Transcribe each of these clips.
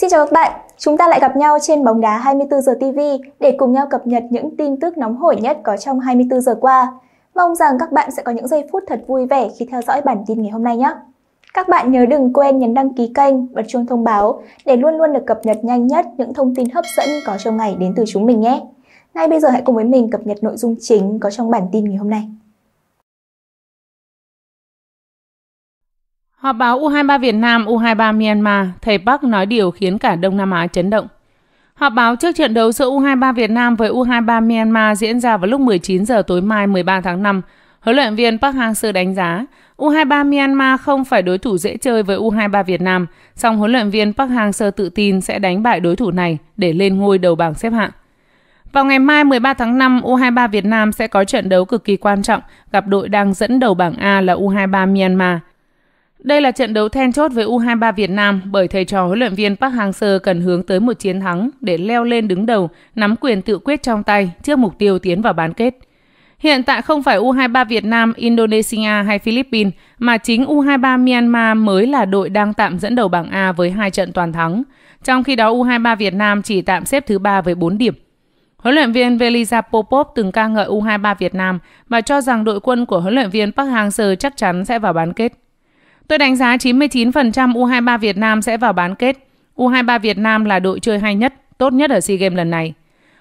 Xin chào các bạn, chúng ta lại gặp nhau trên bóng đá 24 giờ TV để cùng nhau cập nhật những tin tức nóng hổi nhất có trong 24 giờ qua. Mong rằng các bạn sẽ có những giây phút thật vui vẻ khi theo dõi bản tin ngày hôm nay nhé. Các bạn nhớ đừng quên nhấn đăng ký kênh, bật chuông thông báo để luôn luôn được cập nhật nhanh nhất những thông tin hấp dẫn có trong ngày đến từ chúng mình nhé. Ngay bây giờ hãy cùng với mình cập nhật nội dung chính có trong bản tin ngày hôm nay. Họp báo U23 Việt Nam U23 Myanmar, thầy Park nói điều khiến cả Đông Nam Á chấn động. Họp báo trước trận đấu giữa U23 Việt Nam với U23 Myanmar diễn ra vào lúc 19 giờ tối mai 13 tháng 5, huấn luyện viên Park Hang-seo đánh giá U23 Myanmar không phải đối thủ dễ chơi với U23 Việt Nam, song huấn luyện viên Park Hang-seo tự tin sẽ đánh bại đối thủ này để lên ngôi đầu bảng xếp hạng. Vào ngày mai 13 tháng 5, U23 Việt Nam sẽ có trận đấu cực kỳ quan trọng gặp đội đang dẫn đầu bảng A là U23 Myanmar. Đây là trận đấu then chốt với U23 Việt Nam bởi thầy trò huấn luyện viên Park Hang-seo cần hướng tới một chiến thắng để leo lên đứng đầu, nắm quyền tự quyết trong tay trước mục tiêu tiến vào bán kết. Hiện tại không phải U23 Việt Nam, Indonesia hay Philippines mà chính U23 Myanmar mới là đội đang tạm dẫn đầu bảng A với hai trận toàn thắng. Trong khi đó U23 Việt Nam chỉ tạm xếp thứ ba với 4 điểm. Huấn luyện viên Velisa Popov từng ca ngợi U23 Việt Nam và cho rằng đội quân của huấn luyện viên Park Hang-seo chắc chắn sẽ vào bán kết. Tôi đánh giá 99% U23 Việt Nam sẽ vào bán kết. U23 Việt Nam là đội chơi hay nhất, tốt nhất ở SEA Games lần này.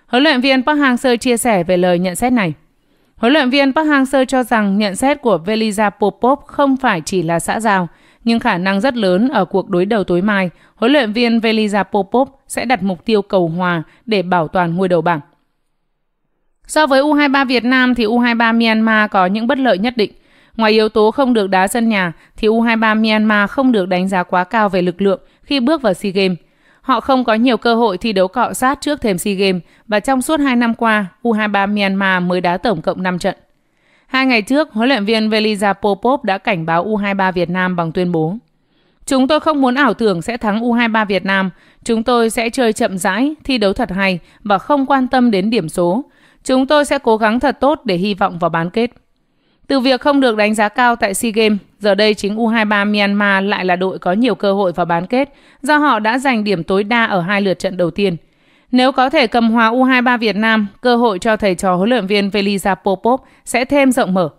Huấn luyện viên Park Hang-seo chia sẻ về lời nhận xét này. Huấn luyện viên Park Hang-seo cho rằng nhận xét của Velisa Popov không phải chỉ là xã giao, nhưng khả năng rất lớn ở cuộc đối đầu tối mai, huấn luyện viên Velisa Popov sẽ đặt mục tiêu cầu hòa để bảo toàn ngôi đầu bảng. So với U23 Việt Nam thì U23 Myanmar có những bất lợi nhất định – Ngoài yếu tố không được đá sân nhà, thì U23 Myanmar không được đánh giá quá cao về lực lượng khi bước vào SEA Games. Họ không có nhiều cơ hội thi đấu cọ sát trước thềm SEA Games và trong suốt 2 năm qua, U23 Myanmar mới đá tổng cộng 5 trận. Hai ngày trước, huấn luyện viên Veliza Popov đã cảnh báo U23 Việt Nam bằng tuyên bố Chúng tôi không muốn ảo tưởng sẽ thắng U23 Việt Nam. Chúng tôi sẽ chơi chậm rãi, thi đấu thật hay và không quan tâm đến điểm số. Chúng tôi sẽ cố gắng thật tốt để hy vọng vào bán kết. Từ việc không được đánh giá cao tại SEA Games, giờ đây chính U23 Myanmar lại là đội có nhiều cơ hội vào bán kết do họ đã giành điểm tối đa ở hai lượt trận đầu tiên. Nếu có thể cầm hòa U23 Việt Nam, cơ hội cho thầy trò huấn luyện viên Velisa Popov sẽ thêm rộng mở.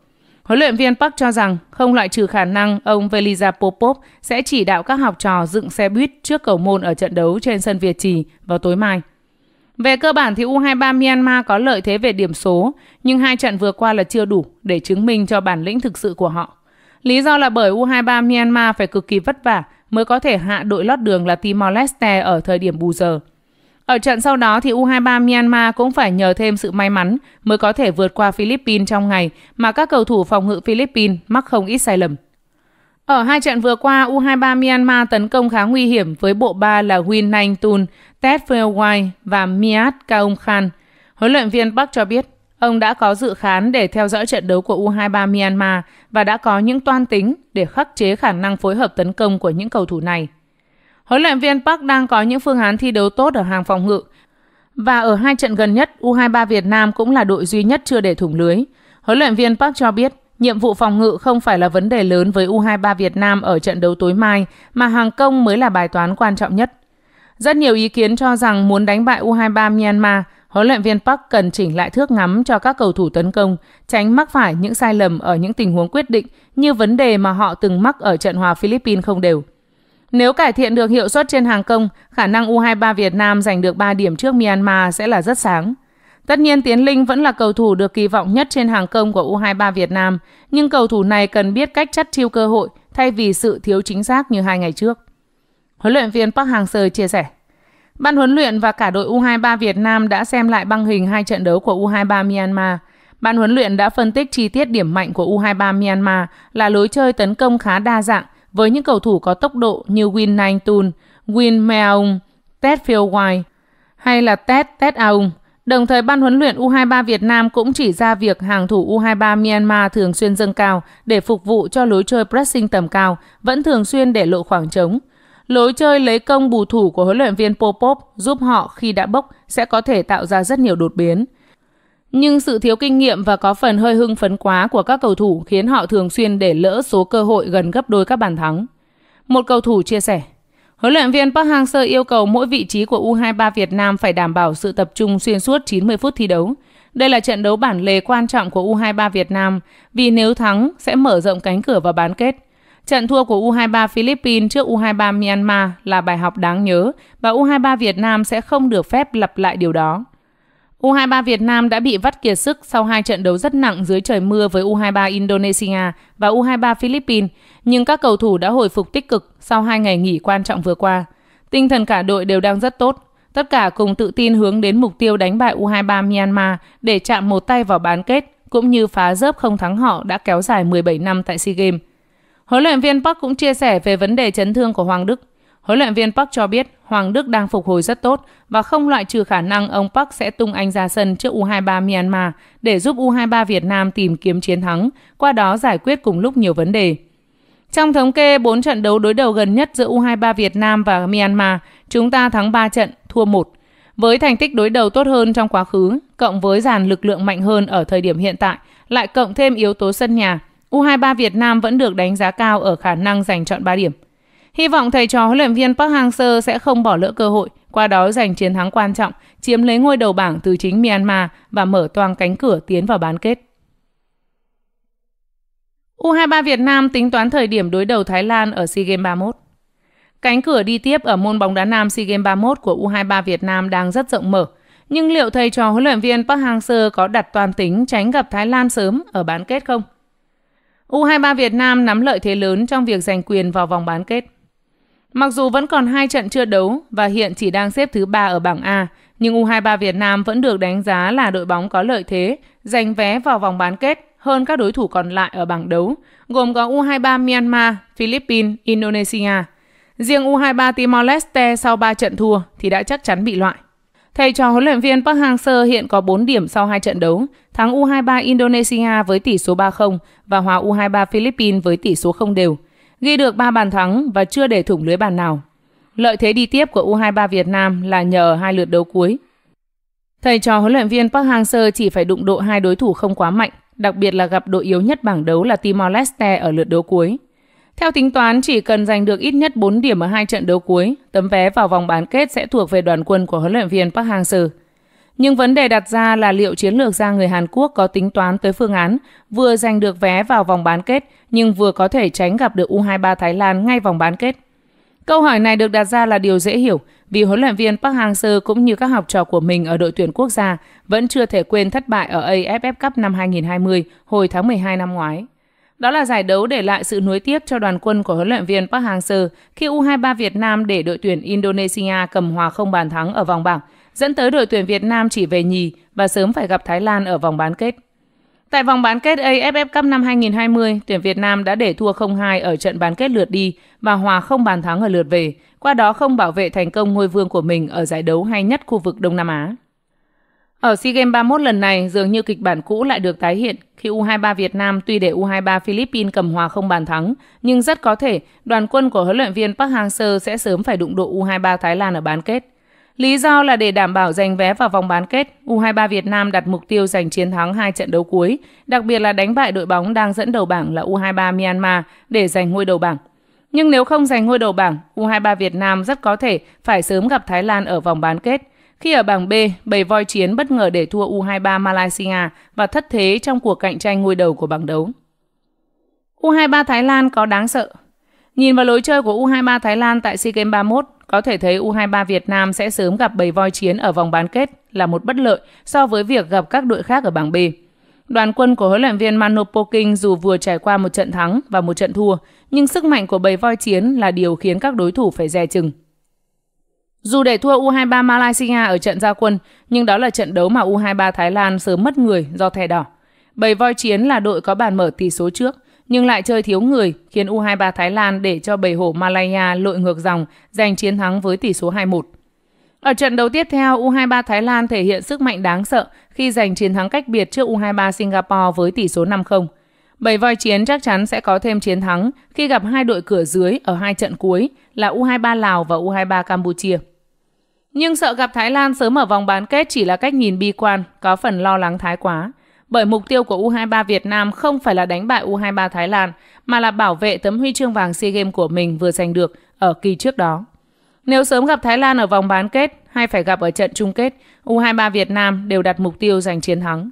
Huấn luyện viên Park cho rằng không loại trừ khả năng ông Velisa Popov sẽ chỉ đạo các học trò dựng xe buýt trước cầu môn ở trận đấu trên sân Việt Trì vào tối mai. Về cơ bản thì U23 Myanmar có lợi thế về điểm số, nhưng hai trận vừa qua là chưa đủ để chứng minh cho bản lĩnh thực sự của họ. Lý do là bởi U23 Myanmar phải cực kỳ vất vả mới có thể hạ đội lót đường là Timor-Leste ở thời điểm bù giờ. Ở trận sau đó thì U23 Myanmar cũng phải nhờ thêm sự may mắn mới có thể vượt qua Philippines trong ngày mà các cầu thủ phòng ngự Philippines mắc không ít sai lầm. Ở hai trận vừa qua, U23 Myanmar tấn công khá nguy hiểm với bộ ba là Win Nanh Tun Ted White và Miat Kaung Khan. Huấn luyện viên Park cho biết ông đã có dự khán để theo dõi trận đấu của U23 Myanmar và đã có những toan tính để khắc chế khả năng phối hợp tấn công của những cầu thủ này. Huấn luyện viên Park đang có những phương án thi đấu tốt ở hàng phòng ngự và ở hai trận gần nhất, U23 Việt Nam cũng là đội duy nhất chưa để thủng lưới. Huấn luyện viên Park cho biết, nhiệm vụ phòng ngự không phải là vấn đề lớn với U23 Việt Nam ở trận đấu tối mai, mà hàng công mới là bài toán quan trọng nhất. Rất nhiều ý kiến cho rằng muốn đánh bại U23 Myanmar, huấn luyện viên Park cần chỉnh lại thước ngắm cho các cầu thủ tấn công, tránh mắc phải những sai lầm ở những tình huống quyết định như vấn đề mà họ từng mắc ở trận hòa Philippines không đều. Nếu cải thiện được hiệu suất trên hàng công, khả năng U23 Việt Nam giành được 3 điểm trước Myanmar sẽ là rất sáng. Tất nhiên Tiến Linh vẫn là cầu thủ được kỳ vọng nhất trên hàng công của U23 Việt Nam, nhưng cầu thủ này cần biết cách chắt chiêu cơ hội thay vì sự thiếu chính xác như hai ngày trước. Huấn luyện viên Park Hang-seo chia sẻ. Ban huấn luyện và cả đội U23 Việt Nam đã xem lại băng hình hai trận đấu của U23 Myanmar. Ban huấn luyện đã phân tích chi tiết điểm mạnh của U23 Myanmar là lối chơi tấn công khá đa dạng với những cầu thủ có tốc độ như Win Nang Tun, Win Meong, Ted Philwai hay là Ted Ted Aung. Đồng thời, Ban huấn luyện U23 Việt Nam cũng chỉ ra việc hàng thủ U23 Myanmar thường xuyên dâng cao để phục vụ cho lối chơi pressing tầm cao, vẫn thường xuyên để lộ khoảng trống. Lối chơi lấy công bù thủ của huấn luyện viên Popov giúp họ khi đã bốc sẽ có thể tạo ra rất nhiều đột biến. Nhưng sự thiếu kinh nghiệm và có phần hơi hưng phấn quá của các cầu thủ khiến họ thường xuyên để lỡ số cơ hội gần gấp đôi các bàn thắng. Một cầu thủ chia sẻ, huấn luyện viên Park Hang-seo yêu cầu mỗi vị trí của U23 Việt Nam phải đảm bảo sự tập trung xuyên suốt 90 phút thi đấu. Đây là trận đấu bản lề quan trọng của U23 Việt Nam vì nếu thắng sẽ mở rộng cánh cửa vào bán kết. Trận thua của U23 Philippines trước U23 Myanmar là bài học đáng nhớ và U23 Việt Nam sẽ không được phép lặp lại điều đó. U23 Việt Nam đã bị vắt kiệt sức sau hai trận đấu rất nặng dưới trời mưa với U23 Indonesia và U23 Philippines, nhưng các cầu thủ đã hồi phục tích cực sau hai ngày nghỉ quan trọng vừa qua. Tinh thần cả đội đều đang rất tốt, tất cả cùng tự tin hướng đến mục tiêu đánh bại U23 Myanmar để chạm một tay vào bán kết cũng như phá rớp không thắng họ đã kéo dài 17 năm tại SEA Games. Huấn luyện viên Park cũng chia sẻ về vấn đề chấn thương của Hoàng Đức. Huấn luyện viên Park cho biết Hoàng Đức đang phục hồi rất tốt và không loại trừ khả năng ông Park sẽ tung anh ra sân trước U23 Myanmar để giúp U23 Việt Nam tìm kiếm chiến thắng, qua đó giải quyết cùng lúc nhiều vấn đề. Trong thống kê 4 trận đấu đối đầu gần nhất giữa U23 Việt Nam và Myanmar, chúng ta thắng 3 trận, thua 1. Với thành tích đối đầu tốt hơn trong quá khứ, cộng với dàn lực lượng mạnh hơn ở thời điểm hiện tại, lại cộng thêm yếu tố sân nhà, U23 Việt Nam vẫn được đánh giá cao ở khả năng giành chọn 3 điểm. Hy vọng thầy trò huấn luyện viên Park Hang-seo sẽ không bỏ lỡ cơ hội, qua đó giành chiến thắng quan trọng, chiếm lấy ngôi đầu bảng từ chính Myanmar và mở toang cánh cửa tiến vào bán kết. U23 Việt Nam tính toán thời điểm đối đầu Thái Lan ở SEA Games 31. Cánh cửa đi tiếp ở môn bóng đá nam SEA Games 31 của U23 Việt Nam đang rất rộng mở, nhưng liệu thầy trò huấn luyện viên Park Hang-seo có đặt toàn tính tránh gặp Thái Lan sớm ở bán kết không? U23 Việt Nam nắm lợi thế lớn trong việc giành quyền vào vòng bán kết. Mặc dù vẫn còn hai trận chưa đấu và hiện chỉ đang xếp thứ ba ở bảng A, nhưng U23 Việt Nam vẫn được đánh giá là đội bóng có lợi thế, giành vé vào vòng bán kết hơn các đối thủ còn lại ở bảng đấu, gồm có U23 Myanmar, Philippines, Indonesia. Riêng U23 Timor-Leste sau 3 trận thua thì đã chắc chắn bị loại. Thầy trò huấn luyện viên Park Hang-seo hiện có 4 điểm sau 2 trận đấu, thắng U23 Indonesia với tỷ số 3-0 và hòa U23 Philippines với tỷ số 0 đều, ghi được 3 bàn thắng và chưa để thủng lưới bàn nào. Lợi thế đi tiếp của U23 Việt Nam là nhờ hai lượt đấu cuối. Thầy trò huấn luyện viên Park Hang-seo chỉ phải đụng độ hai đối thủ không quá mạnh, đặc biệt là gặp đội yếu nhất bảng đấu là Timor Leste ở lượt đấu cuối. Theo tính toán, chỉ cần giành được ít nhất 4 điểm ở hai trận đấu cuối, tấm vé vào vòng bán kết sẽ thuộc về đoàn quân của huấn luyện viên Park Hang-seo. Nhưng vấn đề đặt ra là liệu chiến lược gia người Hàn Quốc có tính toán tới phương án vừa giành được vé vào vòng bán kết nhưng vừa có thể tránh gặp được U23 Thái Lan ngay vòng bán kết. Câu hỏi này được đặt ra là điều dễ hiểu vì huấn luyện viên Park Hang-seo cũng như các học trò của mình ở đội tuyển quốc gia vẫn chưa thể quên thất bại ở AFF Cup năm 2020 hồi tháng 12 năm ngoái. Đó là giải đấu để lại sự nuối tiếc cho đoàn quân của huấn luyện viên Park Hang-seo khi U23 Việt Nam để đội tuyển Indonesia cầm hòa không bàn thắng ở vòng bảng dẫn tới đội tuyển Việt Nam chỉ về nhì và sớm phải gặp Thái Lan ở vòng bán kết. Tại vòng bán kết AFF Cup năm 2020, tuyển Việt Nam đã để thua 0-2 ở trận bán kết lượt đi và hòa không bàn thắng ở lượt về, qua đó không bảo vệ thành công ngôi vương của mình ở giải đấu hay nhất khu vực Đông Nam Á. Ở SEA Games 31 lần này, dường như kịch bản cũ lại được tái hiện khi U23 Việt Nam tuy để U23 Philippines cầm hòa không bàn thắng, nhưng rất có thể đoàn quân của huấn luyện viên Park Hang-seo sẽ sớm phải đụng độ U23 Thái Lan ở bán kết. Lý do là để đảm bảo giành vé vào vòng bán kết, U23 Việt Nam đặt mục tiêu giành chiến thắng hai trận đấu cuối, đặc biệt là đánh bại đội bóng đang dẫn đầu bảng là U23 Myanmar để giành ngôi đầu bảng. Nhưng nếu không giành ngôi đầu bảng, U23 Việt Nam rất có thể phải sớm gặp Thái Lan ở vòng bán kết. Khi ở bảng B, bầy voi chiến bất ngờ để thua U23 Malaysia và thất thế trong cuộc cạnh tranh ngôi đầu của bảng đấu. U23 Thái Lan có đáng sợ. Nhìn vào lối chơi của U23 Thái Lan tại SEA Games 31, có thể thấy U23 Việt Nam sẽ sớm gặp bầy voi chiến ở vòng bán kết là một bất lợi so với việc gặp các đội khác ở bảng B. Đoàn quân của huấn luyện viên Mano Poking dù vừa trải qua một trận thắng và một trận thua, nhưng sức mạnh của bầy voi chiến là điều khiến các đối thủ phải dè chừng. Dù để thua U23 Malaysia ở trận gia quân, nhưng đó là trận đấu mà U23 Thái Lan sớm mất người do thẻ đỏ. Bầy voi chiến là đội có bàn mở tỷ số trước, nhưng lại chơi thiếu người, khiến U23 Thái Lan để cho bầy hổ Malaya lội ngược dòng, giành chiến thắng với tỷ số 2-1. Ở trận đấu tiếp theo, U23 Thái Lan thể hiện sức mạnh đáng sợ khi giành chiến thắng cách biệt trước U23 Singapore với tỷ số 5-0. bảy voi chiến chắc chắn sẽ có thêm chiến thắng khi gặp hai đội cửa dưới ở hai trận cuối là U23 Lào và U23 Campuchia. Nhưng sợ gặp Thái Lan sớm ở vòng bán kết chỉ là cách nhìn bi quan, có phần lo lắng thái quá bởi mục tiêu của U23 Việt Nam không phải là đánh bại U23 Thái Lan, mà là bảo vệ tấm huy chương vàng SEA Games của mình vừa giành được ở kỳ trước đó. Nếu sớm gặp Thái Lan ở vòng bán kết hay phải gặp ở trận chung kết, U23 Việt Nam đều đặt mục tiêu giành chiến thắng.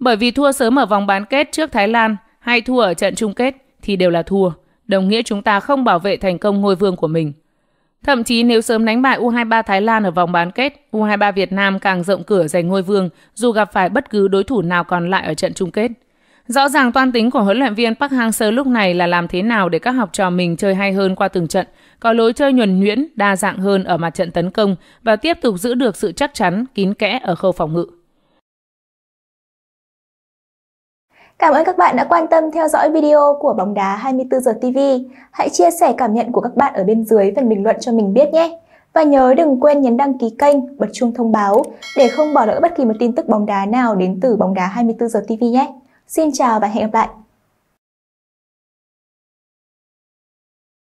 Bởi vì thua sớm ở vòng bán kết trước Thái Lan hay thua ở trận chung kết thì đều là thua, đồng nghĩa chúng ta không bảo vệ thành công ngôi vương của mình. Thậm chí nếu sớm đánh bại U23 Thái Lan ở vòng bán kết, U23 Việt Nam càng rộng cửa giành ngôi vương dù gặp phải bất cứ đối thủ nào còn lại ở trận chung kết. Rõ ràng toan tính của huấn luyện viên Park Hang-seo lúc này là làm thế nào để các học trò mình chơi hay hơn qua từng trận, có lối chơi nhuần nhuyễn, đa dạng hơn ở mặt trận tấn công và tiếp tục giữ được sự chắc chắn, kín kẽ ở khâu phòng ngự. Cảm ơn các bạn đã quan tâm theo dõi video của Bóng đá 24 giờ TV. Hãy chia sẻ cảm nhận của các bạn ở bên dưới phần bình luận cho mình biết nhé. Và nhớ đừng quên nhấn đăng ký kênh, bật chuông thông báo để không bỏ lỡ bất kỳ một tin tức bóng đá nào đến từ Bóng đá 24 giờ TV nhé. Xin chào và hẹn gặp lại.